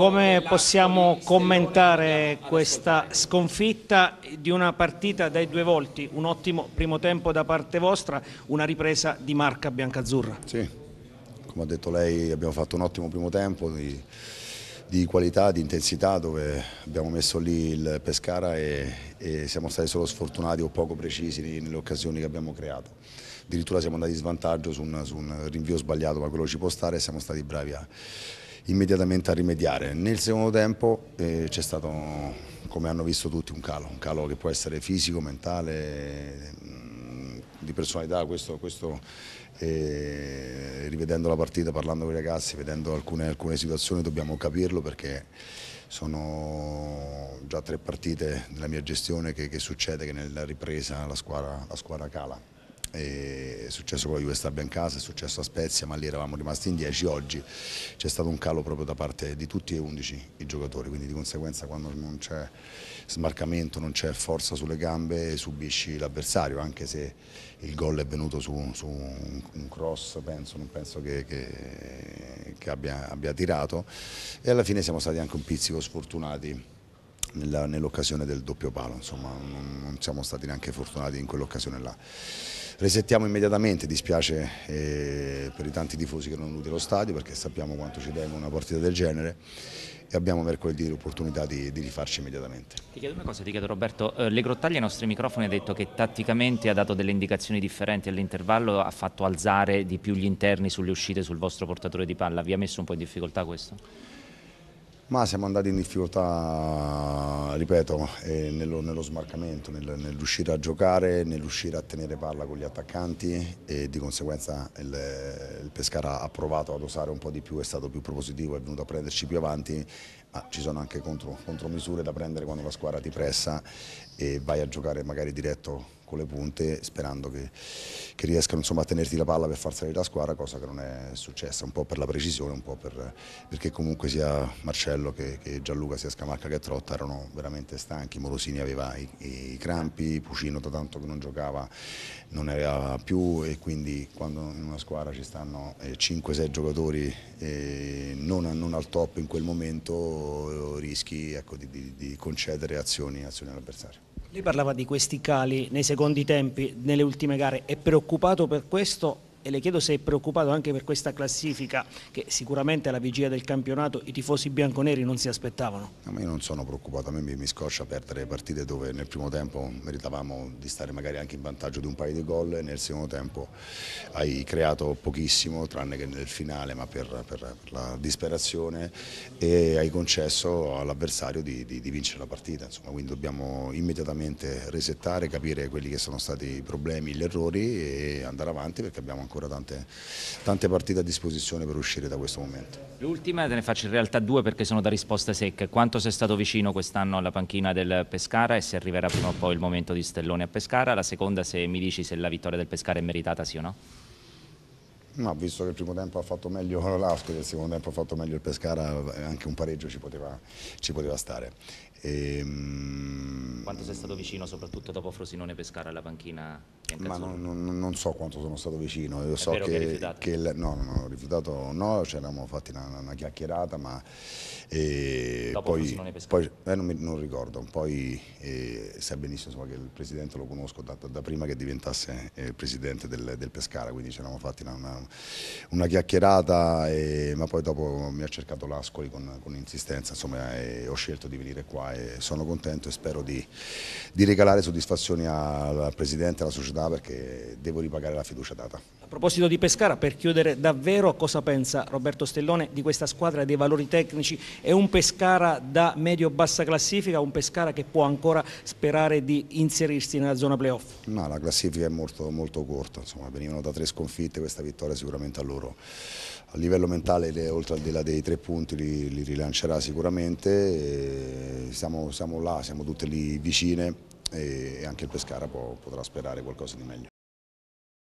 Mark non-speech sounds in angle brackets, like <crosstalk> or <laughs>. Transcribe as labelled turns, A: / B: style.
A: come possiamo commentare questa sconfitta di una partita dai due volti? Un ottimo primo tempo da parte vostra, una ripresa di marca biancazzurra. Sì,
B: come ha detto lei abbiamo fatto un ottimo primo tempo di, di qualità, di intensità dove abbiamo messo lì il Pescara e, e siamo stati solo sfortunati o poco precisi nelle occasioni che abbiamo creato addirittura siamo andati in svantaggio su un, su un, rinvio sbagliato, ma quello ci può stare e siamo stati bravi a, immediatamente a rimediare. Nel secondo tempo eh, c'è stato, come hanno visto tutti, un calo, un calo che può essere fisico, mentale, mm, di personalità, questo, questo eh, rivedendo la partita, parlando con i ragazzi, vedendo alcune, alcune situazioni dobbiamo capirlo perché sono già tre partite nella mia gestione che, che succede che nella ripresa la squadra, la squadra cala è successo con la Juve a Biancasa, è successo a Spezia, ma lì eravamo rimasti in 10, oggi c'è stato un calo proprio da parte di tutti e 11 i giocatori, quindi di conseguenza quando non c'è smarcamento, non c'è forza sulle gambe subisci l'avversario, anche se il gol è venuto su, su un cross, penso, non penso che, che, che abbia, abbia tirato e alla fine siamo stati anche un pizzico sfortunati nell'occasione del doppio palo, insomma non, siamo stati neanche fortunati in quell'occasione là. Resettiamo immediatamente, dispiace eh, per i tanti tifosi che non erano venuti allo stadio perché sappiamo quanto ci tengono una partita del genere e abbiamo mercoledì l'opportunità di, di, rifarci immediatamente.
C: Ti chiedo una cosa, ti chiedo Roberto, eh, Le Grottaglie ai nostri microfoni ha detto che tatticamente ha dato delle indicazioni differenti all'intervallo, ha fatto alzare di più gli interni sulle uscite sul vostro portatore di palla, vi ha messo un po' in difficoltà questo?
B: ma siamo andati in difficoltà, ripeto, eh, nello, nello, smarcamento, nel, nell'uscire a giocare, nell'uscire a tenere palla con gli attaccanti e di conseguenza il, il, Pescara ha provato ad osare un po' di più, è stato più propositivo, è venuto a prenderci più avanti, ma ci sono anche contro, contromisure da prendere quando la squadra ti pressa e vai a giocare magari diretto con le punte sperando che, che riescano insomma, a tenerti la palla per far salire la squadra, cosa che non è successa, un po' per la precisione, un po' per, perché comunque sia Marcello che, che Gianluca, sia Scamarca che Trotta erano veramente stanchi, Morosini aveva i, i, crampi, Pucino da tanto che non giocava non ne aveva più e quindi quando in una squadra ci stanno 5-6 eh, giocatori eh, non, non, al top in quel momento rischi ecco, di, di, di concedere azioni, azioni all'avversario.
A: Lei parlava di questi cali nei secondi tempi, nelle ultime gare, è preoccupato per questo e le chiedo se è preoccupato anche per questa classifica che sicuramente alla vigilia del campionato i tifosi bianconeri non si aspettavano.
B: No, io non sono preoccupato, a me mi, mi scoccia perdere partite dove nel primo tempo meritavamo di stare magari anche in vantaggio di un paio di gol e nel secondo tempo hai creato pochissimo tranne che nel finale ma per, per, per la disperazione e hai concesso all'avversario di, di, di, vincere la partita. Insomma, quindi dobbiamo immediatamente resettare, capire quelli che sono stati i problemi, gli errori e andare avanti perché abbiamo ancora tante, tante partite a disposizione per uscire da questo momento.
C: L'ultima te ne faccio in realtà due perché sono da risposta secca. Quanto sei stato vicino quest'anno alla panchina del Pescara e se arriverà prima o poi il momento di Stellone a Pescara? La seconda se mi dici se la vittoria del Pescara è meritata sì o no?
B: No, visto che il primo tempo ha fatto meglio l'Ascoli <laughs> e il secondo tempo ha fatto meglio il Pescara, eh, anche un pareggio ci poteva, ci poteva stare. E, ehm,
C: quanto sei stato vicino, soprattutto dopo Frosinone Pescara alla panchina? Ma non,
B: non, non, so quanto sono stato vicino, io È so che, che, che no, non ho rifiutato no, ci eravamo fatti una, una chiacchierata, ma e eh, dopo poi, poi eh, non, mi, non, ricordo, poi eh, sai benissimo insomma, che il presidente lo conosco da, da prima che diventasse eh, presidente del, del Pescara, quindi ci eravamo fatti una, una una chiacchierata, e, ma poi dopo mi ha cercato l'Ascoli con, con insistenza, insomma ho scelto di venire qua e sono contento e spero di, di regalare soddisfazioni al Presidente e alla società perché devo ripagare la fiducia data.
A: A proposito di Pescara, per chiudere davvero, cosa pensa Roberto Stellone di questa squadra dei valori tecnici? È un Pescara da medio-bassa classifica, un Pescara che può ancora sperare di inserirsi nella zona playoff?
B: No, la classifica è molto, molto corta, insomma, venivano da tre sconfitte, questa vittoria ancora sicuramente a loro. A livello mentale, le, oltre al di là dei tre punti, li, li rilancerà sicuramente, siamo, siamo, là, siamo tutte lì vicine e, e anche il Pescara può, potrà sperare qualcosa di meglio.